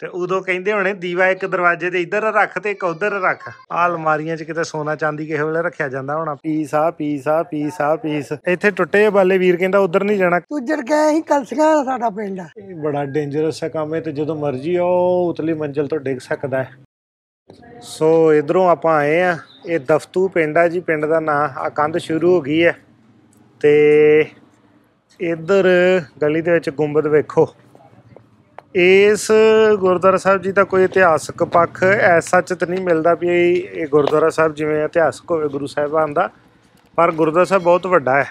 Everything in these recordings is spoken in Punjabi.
ਤੇ ਉਦੋਂ ਕਹਿੰਦੇ ਹੋਣੇ ਦੀਵਾ ਇੱਕ ਦਰਵਾਜ਼ੇ ਦੇ ਇੱਧਰ ਰੱਖ ਤੇ ਇੱਕ ਉੱਧਰ ਰੱਖ ਆ ਅਲਮਾਰੀਆਂ 'ਚ ਕਿਤੇ ਸੋਨਾ ਚਾਂਦੀ ਕਿਸੇ ਵੇਲੇ ਰੱਖਿਆ ਜਾਂਦਾ ਹੋਣਾ ਪੀਸ ਆ ਪੀਸ ਆ ਪੀਸ ਆ ਪੀਸ ਇੱਥੇ ਟੁੱਟੇ ਬਾਲੇ ਵੀਰ ਕਹਿੰਦਾ ਉੱਧਰ ਨਹੀਂ ਜਾਣਾ ਉੱਜੜ ਗਏ ਹੀ ਕਲਸੀਆਂ ਦਾ ਸਾਡਾ ਪਿੰਡ ਇਹ ਬੜਾ ਡੇਂਜਰਸ ਹੈ ਕੰਮ ਇਹ ਤੇ ਜਦੋਂ ਮਰਜ਼ੀ ਉਹ ਉਤਲੀ ਮੰਜ਼ਲ ਤੋਂ ਡਿੱਗ ਸਕਦਾ ਹੈ ਸੋ ਇਧਰੋਂ ਆਪਾਂ ਆਏ ਆ ਇਹ ਦਫਤੂ ਪਿੰਡ ਆ ਜੀ ਪਿੰਡ ਦਾ ਨਾਂ ਆ ਕੰਧ ਸ਼ੁਰੂ ਹੋ ਗਈ ਹੈ ਤੇ ਇਧਰ ਗਲੀ ਦੇ ਵਿੱਚ ਗੁੰਬਦ ਵੇਖੋ ਇਸ ਗੁਰਦੁਆਰਾ ਸਾਹਿਬ ਜੀ ਦਾ ਕੋਈ ਇਤਿਹਾਸਕ ਪੱਖ ਐ ਸੱਚ ਨਹੀਂ ਮਿਲਦਾ ਵੀ ਇਹ ਗੁਰਦੁਆਰਾ ਸਾਹਿਬ ਜਿਵੇਂ ਇਤਿਹਾਸਕ ਹੋਵੇ ਗੁਰੂ ਸਾਹਿਬਾਨ ਦਾ ਪਰ ਗੁਰਦੁਆਰਾ ਸਾਹਿਬ ਬਹੁਤ ਵੱਡਾ ਹੈ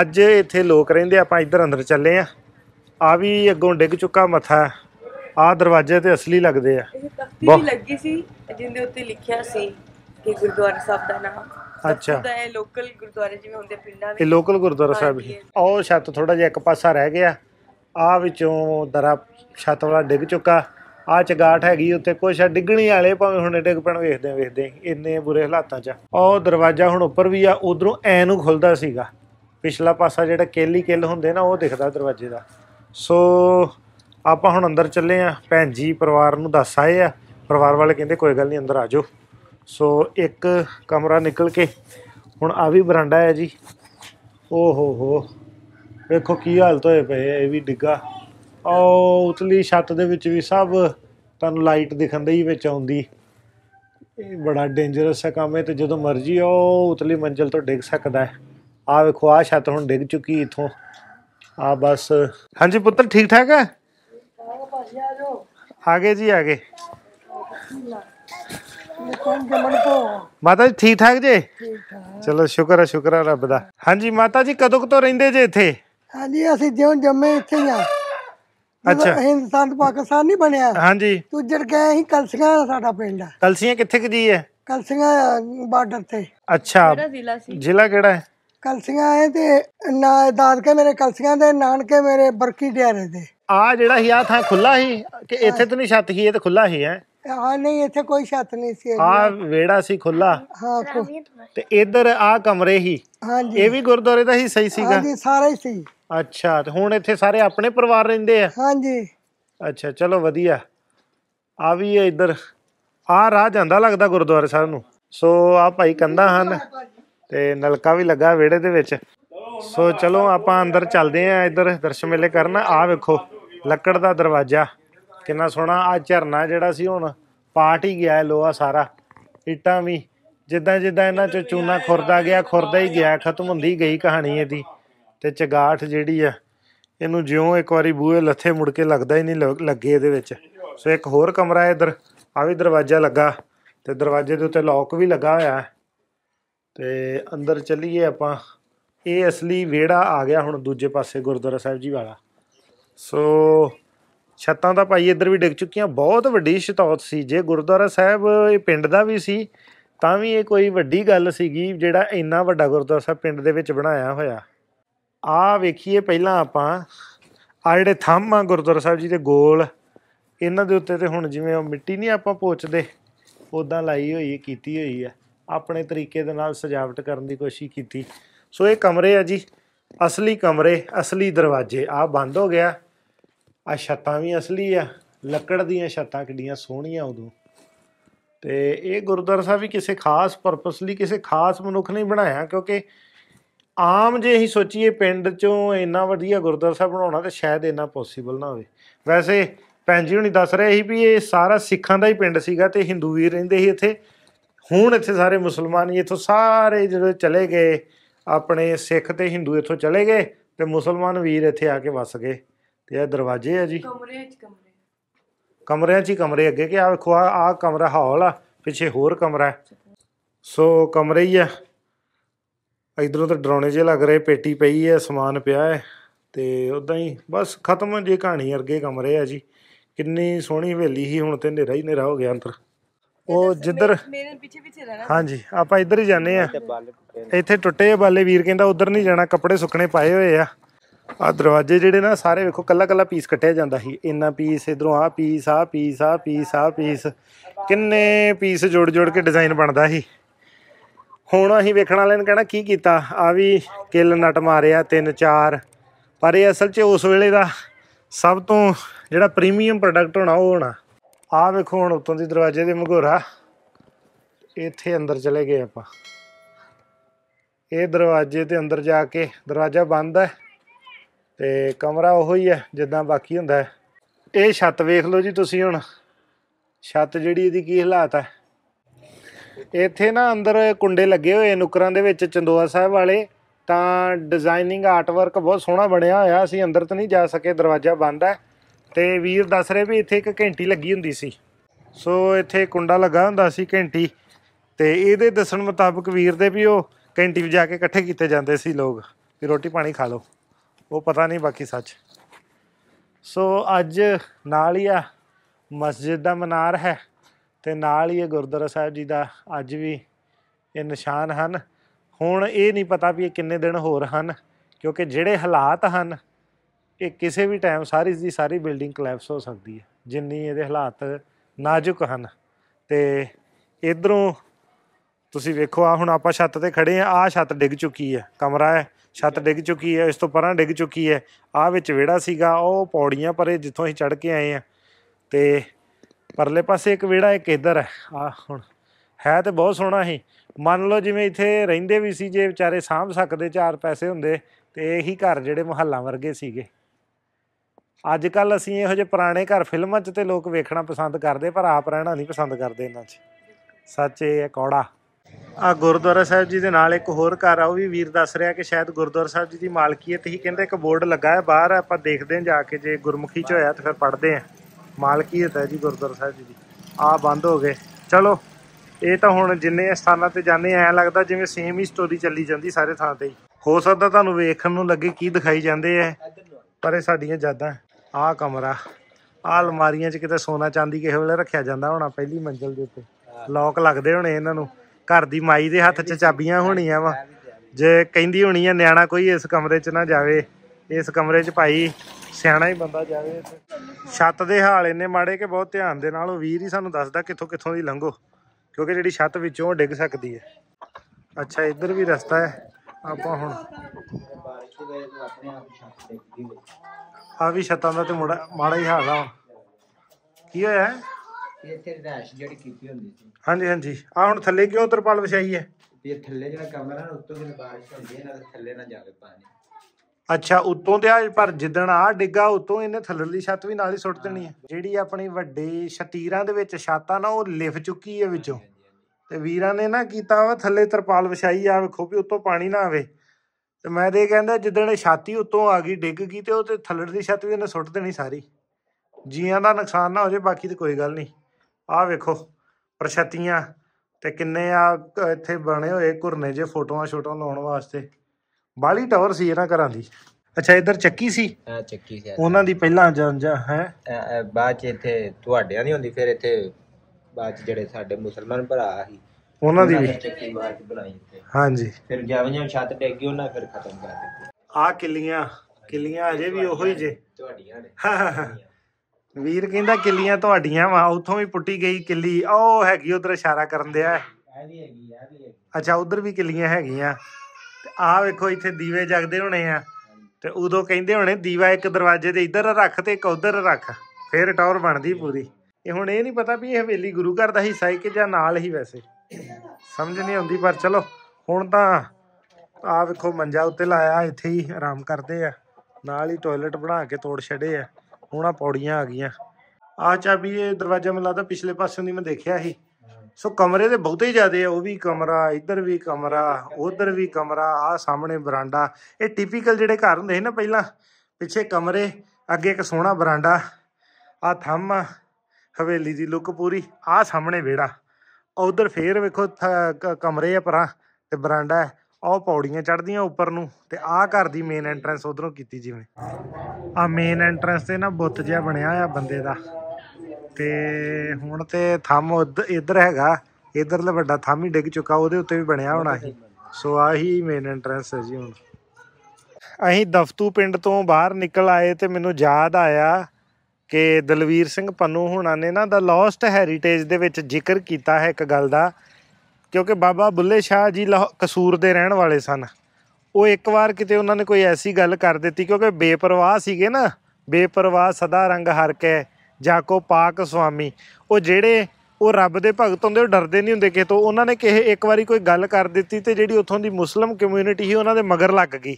ਅੱਜ ਇੱਥੇ ਲੋਕ ਰਹਿੰਦੇ ਆਪਾਂ ਇੱਧਰ ਅੰਦਰ ਚੱਲੇ ਆ ਆ ਵੀ ਅੱਗੋਂ ਡਿੱਗ ਚੁੱਕਾ ਮੱਥਾ ਆ ਦਰਵਾਜ਼ੇ ਤੇ ਅਸਲੀ ਲੱਗਦੇ ਆ ਤਖਤੀ ਵੀ ਲੱਗੀ ਸੀ ਜਿੰਦੇ ਉੱਤੇ ਲਿਖਿਆ ਸੀ ਕਿ ਗੁਰਦੁਆਰਾ ਸਾਹਿਬ ਦਾ ਨਾਮ ਅੱਛਾ ਇਹ ਲੋਕਲ ਗੁਰਦੁਆਰੇ ਜਿਵੇਂ ਹੁੰਦੇ ਪਿੰਡਾਂ ਵਿੱਚ ਇਹ ਲੋਕਲ ਗੁਰਦੁਆਰਾ ਸਾਹਿਬ ਹੀ ਉਹ ਛੱਤ ਥੋੜਾ ਜਿਹਾ ਇੱਕ ਪਾਸਾ ਰਹਿ ਗਿਆ ਆ ਵਿੱਚੋਂ ਦਰਾ ਛੱਤ ਵਾਲਾ ਡਿੱਗ ਚੁੱਕਾ ਆ ਚਗਾਟ ਹੈਗੀ ਉੱਤੇ ਕੁਛ ਡਿੱਗਣੀ ਵਾਲੇ ਭਾਵੇਂ ਹੁਣ ਡਿੱਗ ਪੈਣ ਵੇਖਦੇ ਵੇਖਦੇ ਇੰਨੇ ਬੁਰੇ ਹਾਲਾਤਾਂ 'ਚ ਉਹ ਦਰਵਾਜ਼ਾ ਹੁਣ ਉੱਪਰ ਵੀ ਆ ਉਧਰੋਂ ਐ ਨੂੰ ਖੁੱਲਦਾ ਸੀਗਾ ਪਿਛਲਾ ਪਾਸਾ ਜਿਹੜਾ ਕੇਲੀ ਕਿੱਲ ਹੁੰਦੇ ਨਾ ਉਹ ਦਿਖਦਾ ਦਰਵਾਜ਼ੇ ਦਾ ਸੋ ਆਪਾਂ ਹੁਣ ਅੰਦਰ ਚੱਲੇ ਆ ਭੈਣ ਜੀ ਪਰਿਵਾਰ ਨੂੰ ਦੱਸ ਆਏ ਆ ਪਰਿਵਾਰ ਵਾਲੇ ਕਹਿੰਦੇ ਕੋਈ ਗੱਲ ਨਹੀਂ ਅੰਦਰ ਆ ਜਾਓ ਸੋ ਇੱਕ ਕਮਰਾ ਨਿਕਲ ਕੇ ਹੁਣ ਆ ਵੀ ਬਰਾਂਡਾ ਹੈ ਜੀ ਓ ਹੋ ਹੋ ਵੇਖੋ ਕੀ ਹਾਲਤ ਹੋਏ ਪਏ ਇਹ ਵੀ ਡਿੱਗਾ ਉਹ ਉਤਲੀ ਛੱਤ ਦੇ ਵਿੱਚ ਵੀ ਸਭ ਤੁਹਾਨੂੰ ਲਾਈਟ ਦਿਖਣ ਦੇ ਹੀ ਵਿੱਚ ਆਉਂਦੀ ਇਹ ਬੜਾ ਡੇਂਜਰਸ ਹੈ ਕੰਮ ਇਹ ਤੇ ਜਦੋਂ ਮਰਜੀ ਉਹ ਉਤਲੀ ਮੰਜ਼ਲ ਤੋਂ ਡਿੱਗ ਸਕਦਾ ਹੈ ਆ ਵੇਖੋ ਆ ਛੱਤ ਹੁਣ ਡਿੱਗ ਚੁੱਕੀ ਇਥੋਂ ਆ ਬਸ ਹਾਂਜੀ ਪੁੱਤਰ ਠੀਕ ਠਾਕ ਹੈ ਆ ਗਏ ਜੀ ਆ ਗਏ ਮਾਤਾ ਜੀ ਠੀਕ ਠਾਕ ਜੇ ਚਲੋ ਸ਼ੁਕਰ ਹੈ ਸ਼ੁਕਰ ਹੈ ਰੱਬ ਦਾ ਹਾਂਜੀ ਮਾਤਾ ਜੀ ਕਦੋਂ ਕੁ ਤੋਂ ਰਹਿੰਦੇ ਜੇ ਇੱਥੇ ਹਾਂਜੀ ਅਸੀਂ ਜਿਉਂ ਜੰਮੇ ਇੱਥੇ ਆ ਅੱਛਾ ਹਿੰਦੁਸਤਾਨ ਪਾਕਿਸਤਾਨ ਨਹੀਂ ਬਣਿਆ ਹਾਂਜੀ ਤੁਜੜ ਗਏ ਅਸੀਂ ਕਲਸੀਆਂ ਸਾਡਾ ਪਿੰਡ ਆ ਕਲਸੀਆਂ ਕਿੱਥੇ ਕਿ ਹੈ ਕਲਸੀਆਂ ਬਾਰਡਰ ਤੇ ਅੱਛਾ ਕਿਹੜਾ ਜ਼ਿਲ੍ਹਾ ਸੀ ਜ਼ਿਲ੍ਹਾ ਕਿਹੜਾ ਹੈ ਕਲਸੀਆਂ ਹੈ ਤੇ ਨਾ ਦਾਦਕੇ ਮੇਰੇ ਕਲਸੀਆਂ ਦੇ ਨਾਨਕੇ ਮੇਰੇ ਬਰਕੀ ਡਿਆਰੇ ਦੇ ਆ ਜਿਹੜਾ ਹੀ ਆ ਥਾਂ ਖੁੱਲਾ ਹੀ ਕਿ ਇੱਥੇ ਤੋਂ ਨਹੀਂ ਛੱਤ ਹੀ ਇਹ ਤਾਂ ਖੁੱਲਾ ਹੀ ਹੈ ਹਾਂ ਨਹੀਂ ਇੱਥੇ ਕੋਈ ਛੱਤ ਨਹੀਂ ਸੀ ਆ ਵੇੜਾ ਸੀ ਖੁੱਲਾ ਹਾਂ ਤੇ ਇਧਰ ਆ ਕਮਰੇ ਹੀ ਹਾਂਜੀ ਇਹ ਵੀ ਗੁਰਦੁਆਰੇ ਦਾ ਹੀ ਸਹੀ ਸੀਗਾ ਹਾਂਜੀ ਸਾਰਾ ਹੀ ਸੀ ਅੱਛਾ ਤੇ ਹੁਣ ਇੱਥੇ ਸਾਰੇ ਆਪਣੇ ਪਰਿਵਾਰ ਰਹਿੰਦੇ ਆ ਹਾਂਜੀ ਅੱਛਾ ਚਲੋ ਵਧੀਆ ਆ ਵੀ ਇਹ ਇੱਧਰ ਆ ਰਾਹ ਜਾਂਦਾ ਲੱਗਦਾ ਗੁਰਦੁਆਰੇ ਸਾਹਿਬ ਨੂੰ ਸੋ ਆ ਭਾਈ ਕੰਦਾ ਹਨ ਤੇ ਨਲਕਾ ਵੀ ਲੱਗਾ ਵਿੜੇ ਦੇ ਵਿੱਚ ਸੋ ਚਲੋ ਆਪਾਂ ਅੰਦਰ ਚੱਲਦੇ ਆ ਇੱਧਰ ਦਰਸ਼ਨ ਮੇਲੇ ਕਰਨ ਆ ਵੇਖੋ ਲੱਕੜ ਦਾ ਦਰਵਾਜ਼ਾ ਕਿੰਨਾ ਸੋਹਣਾ ਆ ਝਰਨਾ ਜਿਹੜਾ ਸੀ ਹੁਣ ਪਾਟ ਹੀ ਗਿਆ ਲੋਹਾ ਸਾਰਾ ਇੱਟਾਂ ਵੀ ਜਿੱਦਾਂ ਜਿੱਦਾਂ ਇਹਨਾਂ ਚ ਚੂਨਾ ਖੁਰਦਾ ਗਿਆ ਖੁਰਦਾ ਹੀ ਗਿਆ ਖਤਮ ਹੁੰਦੀ ਗਈ ਕਹਾਣੀ ਇਹਦੀ ਤੇ ਚਗਾਠ ਜਿਹੜੀ ਆ ਇਹਨੂੰ ਜਿਉਂ ਇੱਕ ਵਾਰੀ ਬੂਹੇ ਲੱਥੇ ਮੁੜ ਕੇ ਲੱਗਦਾ ਹੀ ਨਹੀਂ ਲੱਗੇ ਇਹਦੇ ਵਿੱਚ ਸੋ ਇੱਕ ਹੋਰ ਕਮਰਾ ਹੈ ਇਧਰ ਆ ਵੀ ਦਰਵਾਜ਼ਾ ਲੱਗਾ ਤੇ ਦਰਵਾਜ਼ੇ ਦੇ ਉੱਤੇ ਲੌਕ ਵੀ ਲੱਗਾ ਹੋਇਆ ਤੇ ਅੰਦਰ ਚੱਲੀਏ ਆਪਾਂ ਇਹ ਅਸਲੀ ਵਿਹੜਾ ਆ ਗਿਆ ਹੁਣ ਦੂਜੇ ਪਾਸੇ ਗੁਰਦੁਆਰਾ ਸਾਹਿਬ ਜੀ ਵਾਲਾ ਸੋ ਛੱਤਾਂ ਤਾਂ ਭਾਈ ਇੱਧਰ ਵੀ ਡਿੱਗ ਚੁੱਕੀਆਂ ਬਹੁਤ ਵੱਡੀ ਸ਼ਤੌਤ ਸੀ ਜੇ ਗੁਰਦੁਆਰਾ ਸਾਹਿਬ ਇਹ ਪਿੰਡ ਦਾ ਵੀ ਸੀ ਤਾਂ ਵੀ ਇਹ ਕੋਈ ਵੱਡੀ ਗੱਲ ਸੀਗੀ ਜਿਹੜਾ ਇੰਨਾ ਵੱਡਾ ਗੁਰਦੁਆਰਾ ਸਾਹਿਬ ਪਿੰਡ ਦੇ ਵਿੱਚ ਬਣਾਇਆ ਹੋਇਆ ਆ ਵੇਖੀਏ ਪਹਿਲਾਂ ਆਪਾਂ ਆ ਜਿਹੜੇ ਥੰਮ ਆ ਗੁਰਦੁਆਰਾ ਸਾਹਿਬ ਜੀ ਦੇ ਗੋਲ ਇਹਨਾਂ ਦੇ ਉੱਤੇ ਤੇ ਹੁਣ ਜਿਵੇਂ ਉਹ ਮਿੱਟੀ ਨਹੀਂ ਆਪਾਂ ਪੋਚਦੇ ਉਦਾਂ ਲਾਈ ਹੋਈ ਕੀਤੀ ਹੋਈ ਹੈ ਆਪਣੇ ਤਰੀਕੇ ਦੇ ਨਾਲ ਸਜਾਵਟ ਕਰਨ ਦੀ ਕੋਸ਼ਿਸ਼ ਕੀਤੀ ਸੋ ਇਹ ਕਮਰੇ ਆ ਜੀ ਅਸਲੀ ਕਮਰੇ ਅਸਲੀ ਦਰਵਾਜ਼ੇ ਆ ਬੰਦ ਹੋ ਗਿਆ ਆ ਛੱਤਾਂ ਵੀ ਅਸਲੀ ਆ ਲੱਕੜ ਦੀਆਂ ਛੱਤਾਂ ਕਿੱਡੀਆਂ ਸੋਹਣੀਆਂ ਉਦੋਂ ਤੇ ਇਹ ਗੁਰਦੁਆਰਾ ਸਾਹਿਬ ਵੀ ਕਿਸੇ ਖਾਸ ਪਰਪਸ ਲਈ ਕਿਸੇ ਖਾਸ ਮਨੁੱਖ ਨੇ ਬਣਾਇਆ ਕਿਉਂਕਿ ਆਮ ਜੇ ਅਸੀਂ ਸੋਚੀਏ ਪਿੰਡ ਚੋਂ ਇੰਨਾ ਵਧੀਆ ਗੁਰਦੁਆਰਾ ਸਾਹਿਬ ਬਣਾਉਣਾ ਤੇ ਸ਼ਾਇਦ ਇੰਨਾ ਪੋਸੀਬਲ ਨਾ ਹੋਵੇ ਵੈਸੇ ਭੈਣ ਜੀ ਹੁਣੀ ਦੱਸ ਰਹੇ ਸੀ ਵੀ ਇਹ ਸਾਰਾ ਸਿੱਖਾਂ ਦਾ ਹੀ ਪਿੰਡ ਸੀਗਾ ਤੇ ਹਿੰਦੂ ਵੀ ਰਹਿੰਦੇ ਸੀ ਇੱਥੇ ਹੁਣ ਇੱਥੇ ਸਾਰੇ ਮੁਸਲਮਾਨ ਇੱਥੋਂ ਸਾਰੇ ਜਿਹੜੇ ਚਲੇ ਗਏ ਆਪਣੇ ਸਿੱਖ ਤੇ ਹਿੰਦੂ ਇੱਥੋਂ ਚਲੇ ਗਏ ਤੇ ਮੁਸਲਮਾਨ ਵੀਰ ਇੱਥੇ ਆ ਕੇ ਵਸ ਗਏ ਤੇ ਇਹ ਦਰਵਾਜ਼ੇ ਆ ਜੀ ਕਮਰੇ ਚ ਕਮਰੇ ਕਮਰਿਆਂ ਚ ਹੀ ਕਮਰੇ ਅੱਗੇ ਕਿ ਆ ਵੇਖੋ ਆ ਕਮਰਾ ਹਾਲ ਆ ਪਿੱਛੇ ਹੋਰ ਕਮਰਾ ਸੋ ਕਮਰੇ ਹੀ ਆ ਇਧਰੋਂ ਤਾਂ ਡਰਾਉਣੇ ਜੇ ਲੱਗ ਰਹੇ ਪੇਟੀ ਪਈ ਹੈ ਸਮਾਨ ਪਿਆ ਹੈ ਤੇ ਉਦਾਂ ਹੀ ਬਸ ਖਤਮ ਜੇ ਕਹਾਣੀ ਅਰਗੇ ਕਮਰੇ ਆ ਜੀ ਕਿੰਨੀ ਸੋਹਣੀ ਹਵੇਲੀ ਸੀ ਹੁਣ ਤੇ ਨੇਰਾ ਹੀ ਨੇਰਾ ਹੋ ਗਿਆ ਅੰਦਰ ਉਹ ਜਿੱਧਰ ਮੇਰੇ ਪਿੱਛੇ ਪਿੱਛੇ ਰਹਿਣਾ ਹਾਂਜੀ ਆਪਾਂ ਇੱਧਰ ਹੀ ਜਾਣੇ ਆ ਇੱਥੇ ਟੁੱਟੇ ਬਾਲੇ ਵੀਰ ਕਹਿੰਦਾ ਉਧਰ ਨਹੀਂ ਜਾਣਾ ਕੱਪੜੇ ਸੁੱਕਣੇ ਪਾਏ ਹੋਏ ਆ ਆ ਦਰਵਾਜ਼ੇ ਜਿਹੜੇ ਨਾ ਸਾਰੇ ਵੇਖੋ ਕੱਲਾ ਕੱਲਾ ਪੀਸ ਕੱਟਿਆ ਜਾਂਦਾ ਸੀ ਇੰਨਾ ਪੀਸ ਇਧਰੋਂ ਆ ਪੀਸ ਆ ਪੀਸ ਆ ਪੀਸ ਆ ਪੀਸ ਕਿੰਨੇ ਪੀਸ ਜੋੜ ਜੋੜ ਕੇ ਡਿਜ਼ਾਈਨ ਬਣਦਾ ਸੀ ਹੁਣ ਅਸੀਂ ਵੇਖਣ ਵਾਲੇ ਨੇ ਕਹਿਣਾ ਕੀ ਕੀਤਾ ਆ ਵੀ ਕਿਲ ਨਟ ਮਾਰਿਆ ਤਿੰਨ ਚਾਰ ਪਰ ਇਹ ਅਸਲ 'ਚ ਉਸ ਵੇਲੇ ਦਾ ਸਭ ਤੋਂ ਜਿਹੜਾ ਪ੍ਰੀਮੀਅਮ ਪ੍ਰੋਡਕਟ ਹੋਣਾ ਉਹ ਹੋਣਾ ਆ ਵੇਖੋ ਹੁਣ ਉਤੋਂ ਦੀ ਦਰਵਾਜ਼ੇ ਦੇ ਮਘੋਰਾ ਇੱਥੇ ਅੰਦਰ ਚਲੇ ਗਏ ਆਪਾਂ ਇਹ ਦਰਵਾਜ਼ੇ ਤੇ ਅੰਦਰ ਜਾ ਕੇ ਦਰਵਾਜ਼ਾ ਬੰਦ ਹੈ ਤੇ ਕਮਰਾ ਉਹੋ ਹੀ ਹੈ ਜਿੱਦਾਂ ਬਾਕੀ ਹੁੰਦਾ ਹੈ ਇਹ ਛੱਤ ਵੇਖ ਲਓ ਜੀ ਤੁਸੀਂ ਹੁਣ ਛੱਤ ਜਿਹੜੀ ਇਹਦੀ ਕੀ ਹਾਲਾਤ ਹੈ ਇੱਥੇ ਨਾ ਅੰਦਰ ਕੁੰਡੇ ਲੱਗੇ ਹੋਏ ਨੁਕਰਾਂ ਦੇ ਵਿੱਚ ਚੰਦੋਆ ਸਾਹਿਬ ਵਾਲੇ ਤਾਂ ਡਿਜ਼ਾਈਨਿੰਗ ਆਰਟਵਰਕ ਬਹੁਤ ਸੋਹਣਾ ਬਣਿਆ ਹੋਇਆ ਸੀ ਅੰਦਰ ਤਾਂ ਨਹੀਂ ਜਾ ਸਕੇ ਦਰਵਾਜ਼ਾ ਬੰਦ ਹੈ ਤੇ ਵੀਰ ਦੱਸ ਰਹੇ ਵੀ ਇੱਥੇ ਇੱਕ ਘੰਟੀ ਲੱਗੀ ਹੁੰਦੀ ਸੀ ਸੋ ਇੱਥੇ ਕੁੰਡਾ ਲੱਗਾ ਹੁੰਦਾ ਸੀ ਘੰਟੀ ਤੇ ਇਹਦੇ ਦੱਸਣ ਮੁਤਾਬਕ ਵੀਰ ਦੇ ਵੀ ਉਹ ਘੰਟੀ ਵਜਾ ਕੇ ਇਕੱਠੇ ਕੀਤੇ ਜਾਂਦੇ ਸੀ ਲੋਕ ਵੀ ਰੋਟੀ ਪਾਣੀ ਖਾ ਲਓ ਉਹ ਪਤਾ ਨਹੀਂ ਬਾਕੀ ਸੱਚ ਸੋ ਅੱਜ ਨਾਲ ਹੀ ਆ ਮਸਜਿਦ ਦਾ ਮਨਾਰ ਹੈ ਤੇ ਨਾਲ ਹੀ ਇਹ ਗੁਰਦੁਆਰਾ ਸਾਹਿਬ ਜੀ ਦਾ ਅੱਜ ਵੀ ਇਹ ਨਿਸ਼ਾਨ ਹਨ ਹੁਣ ਇਹ ਨਹੀਂ ਪਤਾ ਵੀ ਇਹ ਕਿੰਨੇ ਦਿਨ ਹੋਰ ਹਨ ਕਿਉਂਕਿ ਜਿਹੜੇ ਹਾਲਾਤ ਹਨ ਇਹ ਕਿਸੇ ਵੀ ਟਾਈਮ ਸਾਰੀ ਦੀ ਸਾਰੀ ਬਿਲਡਿੰਗ ਕਲੈਪਸ ਹੋ ਸਕਦੀ ਹੈ ਜਿੰਨੀ ਇਹਦੇ ਹਾਲਾਤ ਨਾਜ਼ੁਕ ਹਨ ਤੇ ਇਧਰੋਂ ਤੁਸੀਂ ਵੇਖੋ ਆ ਹੁਣ ਆਪਾਂ ਛੱਤ ਤੇ ਖੜੇ ਆ ਆ ਛੱਤ ਡਿੱਗ ਚੁੱਕੀ ਹੈ ਕਮਰਾ ਹੈ ਛੱਤ ਡਿੱਗ ਚੁੱਕੀ ਹੈ ਇਸ ਤੋਂ ਪਰਾਂ ਡਿੱਗ ਚੁੱਕੀ ਹੈ ਆ ਵਿੱਚ ਵਿਹੜਾ ਸੀਗਾ ਉਹ ਪੌੜੀਆਂ ਪਰੇ ਜਿੱਥੋਂ ਅਸੀਂ ਚੜ ਕੇ ਆਏ ਆ ਤੇ ਪਰਲੇ ਪਾਸੇ ਇੱਕ ਵਿਹੜਾ ਇੱਕ ਇਧਰ ਹੈ ਆ ਹੁਣ ਹੈ ਤੇ ਬਹੁਤ ਸੋਹਣਾ ਸੀ ਮੰਨ ਲਓ ਜਿਵੇਂ ਇੱਥੇ ਰਹਿੰਦੇ ਵੀ ਸੀ ਜੇ ਵਿਚਾਰੇ ਸਾਂਭ ਸਕਦੇ ਚਾਰ ਪੈਸੇ ਹੁੰਦੇ ਤੇ ਇਹੀ ਘਰ ਜਿਹੜੇ ਮੁਹੱਲਾ ਵਰਗੇ ਸੀਗੇ ਅੱਜ ਕੱਲ ਅਸੀਂ ਇਹੋ ਜਿਹੇ ਪੁਰਾਣੇ ਘਰ ਫਿਲਮਾਂ 'ਚ ਤੇ ਲੋਕ ਵੇਖਣਾ ਪਸੰਦ ਕਰਦੇ ਪਰ ਆਪ ਰਹਿਣਾ ਨਹੀਂ ਪਸੰਦ ਕਰਦੇ ਇਹਨਾਂ 'ਚ ਸੱਚ ਇਹ ਹੈ ਕੌੜਾ ਆ ਗੁਰਦੁਆਰਾ ਸਾਹਿਬ ਜੀ ਦੇ ਨਾਲ ਇੱਕ ਹੋਰ ਘਰ ਆ ਉਹ ਵੀ ਵੀਰ ਦੱਸ ਰਿਹਾ ਕਿ ਸ਼ਾਇਦ ਗੁਰਦੁਆਰਾ ਸਾਹਿਬ ਜੀ ਦੀ ਮਾਲਕੀਅਤ ਹੀ ਕਹਿੰਦੇ ਇੱਕ ਬੋਰਡ ਲੱਗਾ ਹੈ ਬਾਹਰ ਆਪਾਂ ਦੇਖਦੇ ਹਾਂ ਜਾ ਕੇ ਜੇ ਗੁਰਮੁਖੀ 'ਚ ਹੋਇਆ ਤਾਂ ਫਿਰ ਪੜ੍ਹਦੇ ਹਾਂ ਮਾਲਕੀਅਤ ਹੈ ਜੀ ਗੁਰਦੁਆਰਾ ਸਾਹਿਬ ਜੀ ਦੀ ਆ ਬੰਦ ਹੋ ਗਏ ਚਲੋ ਇਹ ਤਾਂ ਹੁਣ ਜਿੰਨੇ ਸਥਾਨਾਂ ਤੇ ਜਾਂਦੇ ਐ ਲੱਗਦਾ ਜਿਵੇਂ ਸੇਮ ਹੀ ਸਟੋਰੀ ਚੱਲੀ ਜਾਂਦੀ ਸਾਰੇ ਥਾਂ ਤੇ ਹੋ ਸਕਦਾ ਤੁਹਾਨੂੰ ਵੇਖਣ ਨੂੰ ਲੱਗੇ ਕੀ ਦਿਖਾਈ ਜਾਂਦੇ ਐ ਪਰ ਇਹ ਸਾਡੀਆਂ ਜਾਦਾ ਆ ਕਮਰਾ ਆ ਅਲਮਾਰੀਆਂ 'ਚ ਕਿਤੇ ਸੋਨਾ ਚਾਂਦੀ ਕਿਸੇ ਵੇਲੇ ਰੱਖਿਆ ਜਾਂਦਾ ਹੋਣਾ ਪਹਿਲੀ ਮੰਜ਼ਲ ਦੇ ਉੱਤੇ ਲੌਕ ਲੱਗਦੇ ਹੋਣੇ ਇਹਨਾਂ ਨੂੰ ਘਰ ਦੀ ਮਾਈ ਦੇ ਹੱਥ 'ਚ ਚਾਬੀਆਂ ਹੋਣੀਆਂ ਵਾ ਜੇ ਕਹਿੰਦੀ ਹੋਣੀ ਆ ਨਿਆਣਾ ਕੋਈ ਇਸ ਕਮਰੇ 'ਚ ਨਾ ਜਾਵੇ ਇਸ ਕਮਰੇ 'ਚ ਭਾਈ ਸਿਆਣਾ ਹੀ ਬੰਦਾ ਜਾਵੇ ਇੱਥੇ ਛੱਤ ਦੇ ਹਾਲ ਇੰਨੇ ਮਾੜੇ ਕਿ ਬਹੁਤ ਧਿਆਨ ਦੇ ਨਾਲ ਉਹ ਵੀਰ ਹੀ ਸਾਨੂੰ ਦੱਸਦਾ ਕਿੱਥੋਂ ਕਿੱਥੋਂ ਦੀ ਲੰਘੋ ਕਿਉਂਕਿ ਜਿਹੜੀ ਛੱਤ ਵਿੱਚੋਂ ਡਿੱਗ ਸਕਦੀ ਹੈ ਅੱਛਾ ਇੱਧਰ ਵੀ ਰਸਤਾ ਹੈ ਆਪਾਂ ਹੁਣ ਆ ਵੀ ਛੱਤਾਂ ਦਾ ਤੇ ਮਾੜਾ ਹੀ ਹਾਲ ਆ ਕੀ ਹੋਇਆ ਇੱਥੇ ਰੈਸ਼ ਜਿਹੜੀ ਕੀਤੀ ਹੁੰਦੀ ਸੀ ਹਾਂਜੀ ਹਾਂਜੀ ਆ ਹੁਣ ਥੱਲੇ ਕਿਉਂ ਤਰਪਾਲ ਵਿਛਾਈ ਹੈ ਇਹ ਥੱਲੇ ਜਿਹੜਾ ਕਮਰਾ ਉੱਤੋਂ ਦੀ ਬਾਰਿਸ਼ ਹੁੰਦੀ ਹੈ ਨਾ ਥੱਲੇ ਨਾ ਜਾਵੇ ਪਾਣੀ ਅੱਛਾ ਉੱਤੋਂ ਤੇ ਆ ਪਰ ਜਿੱਦਣ ਆ ਡਿੱਗਾ ਉਤੋਂ ਇਹਨੇ ਥੱਲੜਲੀ ਛੱਤ ਵੀ ਨਾਲ ਹੀ ਸੁੱਟ ਦੇਣੀ ਹੈ ਜਿਹੜੀ ਆਪਣੀ ਵੱਡੇ ਸ਼ਤੀਰਾਂ ਦੇ ਵਿੱਚ ਛਾਤਾਂ ਨਾ ਉਹ ਲਿਫ ਚੁੱਕੀ ਹੈ ਵਿੱਚੋਂ ਤੇ ਵੀਰਾਂ ਨੇ ਨਾ ਕੀਤਾ ਵਾ ਥੱਲੇ ਤਰਪਾਲ ਵਿਛਾਈ ਆ ਵੇਖੋ ਵੀ ਉੱਤੋਂ ਪਾਣੀ ਨਾ ਆਵੇ ਤੇ ਮੈਂ ਤੇ ਕਹਿੰਦਾ ਜਿੱਦਣ ਛਾਤੀ ਉੱਤੋਂ ਆ ਗਈ ਡਿੱਗ ਗਈ ਤੇ ਉਹ ਤੇ ਥੱਲੜ ਦੀ ਛੱਤ ਵੀ ਉਹਨੇ ਸੁੱਟ ਦੇਣੀ ਸਾਰੀ ਜੀਆਂ ਦਾ ਨੁਕਸਾਨ ਨਾ ਹੋ ਜੇ ਬਾਕੀ ਤੇ ਕੋਈ ਗੱਲ ਨਹੀਂ ਆਹ ਵੇਖੋ ਪਰਛਤੀਆਂ ਤੇ ਕਿੰਨੇ ਆ ਇੱਥੇ ਬਣੇ ਹੋਏ ਘੁਰਨੇ ਜੇ ਫੋਟੋਆਂ ਛੋਟੋਆਂ ਲਾਉਣ ਵਾਸਤੇ ਬਾਲੀ ਟਾਵਰ ਸੀ ਇਹਨਾਂ ਘਰਾਂ ਦੀ ਅੱਛਾ ਇੱਧਰ ਚੱਕੀ ਸੀ ਹਾਂ ਚੱਕੀ ਸੀ ਉਹਨਾਂ ਦੀ ਪਹਿਲਾਂ ਜਾਂ ਹੈ ਬਾਅਦ ਚ ਇੱਥੇ ਤੁਹਾਡਿਆਂ ਦੀ ਹੁੰਦੀ ਫਿਰ ਇੱਥੇ ਬਾਅਦ ਚ ਜਿਹੜੇ ਸਾਡੇ ਮੁਸਲਮਾਨ ਭਰਾ ਸੀ ਉਹਨਾਂ ਦੀ ਵੀ ਚੱਕੀ ਬਾਅਦ ਚ ਬਣਾਈ ਇੱਥੇ ਹਾਂਜੀ ਫਿਰ ਜਿਵੇਂ ਜਿਵੇਂ ਛੱਤ ਡਿੱਗ ਗਈ ਉਹਨਾਂ ਫਿਰ ਖਤਮ ਕਰ ਦਿੱਤੀ ਆ ਕਿੱਲੀਆਂ ਕਿੱਲੀਆਂ ਅਜੇ ਵੀ ਉਹੋ ਹੀ ਜੇ ਤੁਹਾਡੀਆਂ ਨੇ ਵੀਰ ਕਹਿੰਦਾ ਕਿੱਲੀਆਂ ਤੁਹਾਡੀਆਂ ਵਾ ਉੱਥੋਂ ਵੀ ਪੁੱਟੀ ਗਈ ਕਿੱਲੀ ਉਹ ਹੈਗੀ ਉਧਰ ਇਸ਼ਾਰਾ ਕਰਨ ਦਿਆ ਇਹ ਵੀ ਹੈਗੀ ਆ ਵੀ ਹੈਗੀ ਅੱਛਾ ਉਧਰ ਵੀ ਕਿੱਲੀਆਂ ਹੈਗੀਆਂ ਤੇ ਆਹ ਵੇਖੋ ਇੱਥੇ ਦੀਵੇ ਜਗਦੇ ਹੋਣੇ ਆ ਤੇ ਉਦੋਂ ਕਹਿੰਦੇ ਹੋਣੇ ਦੀਵਾ ਇੱਕ ਦਰਵਾਜ਼ੇ ਦੇ ਇੱਧਰ ਰੱਖ ਤੇ ਇੱਕ ਉੱਧਰ ਰੱਖ ਫੇਰ ਟੌਰ ਬਣਦੀ ਪੂਰੀ ਇਹ ਹੁਣ ਇਹ ਨਹੀਂ ਪਤਾ ਵੀ ਇਹ ਹਵੇਲੀ ਗੁਰੂ ਘਰ ਦਾ ਹਿੱਸਾ ਹੈ ਕਿ ਜਾਂ ਨਾਲ ਹੀ ਵੈਸੇ ਸਮਝ ਨਹੀਂ ਆਉਂਦੀ ਪਰ ਚਲੋ ਹੁਣ ਤਾਂ ਆ ਵੇਖੋ ਮੰਜਾ ਉੱਤੇ ਲਾਇਆ ਇੱਥੇ ਹੀ ਆਰਾਮ ਕਰਦੇ ਆ ਨਾਲ ਹੀ ਟਾਇਲਟ ਬਣਾ ਕੇ ਤੋੜ ਛੜੇ ਆ ਹੁਣ ਆ ਪੌੜੀਆਂ ਆ ਗਈਆਂ ਆ ਚਾਬੀ ਇਹ ਦਰਵਾਜ਼ਾ ਮੈਨੂੰ ਲੱਗਦਾ ਪਿਛਲੇ ਪਾਸੇ ਨਹੀਂ ਮੈਂ ਦੇਖਿਆ ਸੀ ਸੋ ਕਮਰੇ ਦੇ ਬਹੁਤੇ ਜ਼ਿਆਦੇ ਆ ਉਹ ਵੀ ਕਮਰਾ ਇੱਧਰ ਵੀ ਕਮਰਾ ਉਧਰ ਵੀ ਕਮਰਾ ਆ ਸਾਹਮਣੇ ਬਰਾਂਡਾ ਇਹ ਟਿਪੀਕਲ ਜਿਹੜੇ ਘਰ ਹੁੰਦੇ ਸੀ ਨਾ ਪਹਿਲਾਂ ਪਿੱਛੇ ਕਮਰੇ ਅੱਗੇ ਇੱਕ ਸੋਹਣਾ ਬਰਾਂਡਾ ਆ ਥੰਮ ਹਵੇਲੀ ਦੀ ਲੁੱਕ ਪੂਰੀ ਆ ਸਾਹਮਣੇ ਵਿਹੜਾ ਉਧਰ ਫੇਰ ਵੇਖੋ ਕਮਰੇ ਆ ਪਰਾਂ ਤੇ ਬਰਾਂਡਾ ਉਹ ਪੌੜੀਆਂ ਚੜਦੀਆਂ ਉੱਪਰ ਨੂੰ ਤੇ ਆ ਘਰ ਦੀ ਮੇਨ ਐਂਟਰੈਂਸ ਉਧਰੋਂ ਕੀਤੀ ਜਿਵੇਂ ਆ ਮੇਨ ਐਂਟਰੈਂਸ ਤੇ ਨਾ ਬੁੱਤ ਜਿਹਾ ਬਣਿਆ ਆ ਬੰਦੇ ਦਾ ਤੇ ਹੁਣ ਤੇ ਥੰਮ ਇੱਧਰ ਹੈਗਾ ਇੱਧਰਲਾ ਵੱਡਾ ਥੰਮ ਹੀ ਡਿੱਗ ਚੁੱਕਾ ਉਹਦੇ ਉੱਤੇ ਵੀ ਬਣਿਆ ਹੋਣਾ ਸੀ ਸੋ ਆਹੀ ਮੇਨ ਐਂਟਰੈਂਸ ਹੈ ਜੀ ਹੁਣ ਅਸੀਂ ਦਫਤੂ ਪਿੰਡ ਤੋਂ ਬਾਹਰ ਨਿਕਲ ਆਏ ਤੇ ਮੈਨੂੰ ਯਾਦ ਆਇਆ ਕਿ ਦਲਵੀਰ ਸਿੰਘ ਪੰਨੂ ਹੁਣਾਂ ਨੇ ਨਾ ਦਾ ਲੌਸਟ ਹੈਰੀਟੇਜ ਦੇ ਵਿੱਚ ਜ਼ਿਕਰ ਕੀਤਾ ਹੈ ਇੱਕ ਗੱਲ ਦਾ ਕਿਉਂਕਿ ਬਾਬਾ ਬੁੱਲੇ ਸ਼ਾਹ ਜੀ ਕਸੂਰ ਦੇ ਰਹਿਣ ਵਾਲੇ ਸਨ ਉਹ ਇੱਕ ਵਾਰ ਕਿਤੇ ਉਹਨਾਂ ਨੇ ਕੋਈ ਐਸੀ ਗੱਲ ਕਰ ਦਿੱਤੀ ਕਿਉਂਕਿ ਬੇਪਰਵਾਹ ਸੀਗੇ ਨਾ ਬੇਪਰਵਾਹ ਸਦਾ ਰੰਗ ਹਰ ਕੇ ਜਾਕੋ ਕੋ ਪਾਕ ਸੁਆਮੀ ਉਹ ਜਿਹੜੇ ਉਹ ਰੱਬ ਦੇ ਭਗਤ ਹੁੰਦੇ ਉਹ ਡਰਦੇ ਨਹੀਂ ਹੁੰਦੇ ਕਿ ਤੋਂ ਉਹਨਾਂ ਨੇ ਕਿਹਾ ਇੱਕ ਵਾਰੀ ਕੋਈ ਗੱਲ ਕਰ ਦਿੱਤੀ ਤੇ ਜਿਹੜੀ ਉੱਥੋਂ ਦੀ ਮੁਸਲਮ ਕਮਿਊਨਿਟੀ ਸੀ ਉਹਨਾਂ ਦੇ ਮਗਰ ਲੱਗ ਗਈ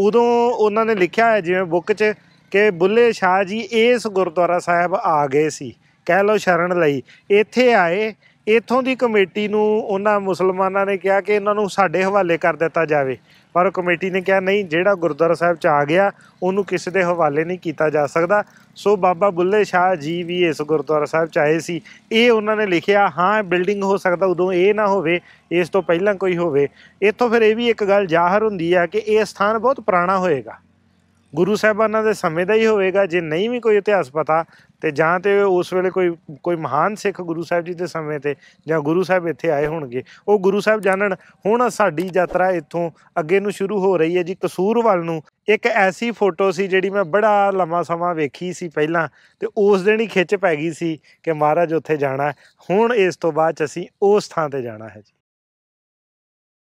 ਉਦੋਂ ਉਹਨਾਂ ਨੇ ਲਿਖਿਆ ਹੈ ਜਿਵੇਂ ਬੁੱਕ 'ਚ ਕਿ ਬੁੱਲੇ ਸ਼ਾਹ ਜੀ ਇਸ ਗੁਰਦੁਆਰਾ ਸਾਹਿਬ ਆ ਗਏ ਸੀ ਕਹਿ ਲਓ ਸ਼ਰਨ ਲਈ ਇੱਥੇ ਆਏ ਇਥੋਂ ਦੀ ਕਮੇਟੀ ਨੂੰ ਉਹਨਾਂ ਮੁਸਲਮਾਨਾਂ ਨੇ ਕਿਹਾ ਕਿ ਇਹਨਾਂ ਨੂੰ ਸਾਡੇ ਹਵਾਲੇ ਕਰ ਦਿੱਤਾ ਜਾਵੇ ਪਰ ਕਮੇਟੀ ਨੇ ਕਿਹਾ ਨਹੀਂ ਜਿਹੜਾ ਗੁਰਦੁਆਰਾ ਸਾਹਿਬ ਚ ਆ ਗਿਆ ਉਹਨੂੰ ਕਿਸੇ ਦੇ ਹਵਾਲੇ ਨਹੀਂ ਕੀਤਾ ਜਾ ਸਕਦਾ ਸੋ ਬਾਬਾ ਬੁੱਲੇ ਸ਼ਾਹ ਜੀ ਵੀ ਇਸ ਗੁਰਦੁਆਰਾ ਸਾਹਿਬ ਚ ਆਏ ਸੀ ਇਹ ਉਹਨਾਂ ਨੇ ਲਿਖਿਆ ਹਾਂ ਬਿਲਡਿੰਗ ਹੋ ਸਕਦਾ ਉਦੋਂ ਇਹ ਨਾ ਹੋਵੇ ਇਸ ਤੋਂ ਪਹਿਲਾਂ ਕੋਈ ਹੋਵੇ ਇਥੋਂ ਫਿਰ ਇਹ ਵੀ ਇੱਕ ਗੱਲ ਜ਼ਾਹਰ ਹੁੰਦੀ ਹੈ ਕਿ ਇਹ ਸਥਾਨ ਬਹੁਤ ਪੁਰਾਣਾ ਹੋਏਗਾ ਗੁਰੂ ਸਾਹਿਬਾਨਾਂ ਦੇ ਸਮੇਂ ਦਾ ਹੀ ਹੋਵੇਗਾ ਜੇ ਨਹੀਂ ਵੀ ਕੋਈ ਇਤਿਹਾਸ ਪਤਾ ਤੇ ਜਾਂ ਤੇ ਉਸ ਵੇਲੇ ਕੋਈ ਕੋਈ ਮਹਾਨ ਸਿੱਖ ਗੁਰੂ ਸਾਹਿਬ ਜੀ ਦੇ ਸਮੇਂ ਤੇ ਜਾਂ ਗੁਰੂ ਸਾਹਿਬ ਇੱਥੇ ਆਏ ਹੋਣਗੇ ਉਹ ਗੁਰੂ ਸਾਹਿਬ ਜਾਣਣ ਹੁਣ ਸਾਡੀ ਯਾਤਰਾ ਇੱਥੋਂ ਅੱਗੇ ਨੂੰ ਸ਼ੁਰੂ ਹੋ ਰਹੀ ਹੈ ਜੀ ਕਸੂਰ ਵੱਲ ਨੂੰ ਇੱਕ ਐਸੀ ਫੋਟੋ ਸੀ ਜਿਹੜੀ ਮੈਂ ਬੜਾ ਲੰਮਾ ਸਮਾਂ ਵੇਖੀ ਸੀ ਪਹਿਲਾਂ ਤੇ ਉਸ ਦਿਨ ਹੀ ਖਿੱਚ ਪੈ ਗਈ ਸੀ ਕਿ ਮਹਾਰਾਜ ਉੱਥੇ ਜਾਣਾ ਹੁਣ ਇਸ ਤੋਂ ਬਾਅਦ ਅਸੀਂ ਉਸ ਥਾਂ ਤੇ ਜਾਣਾ ਹੈ ਜੀ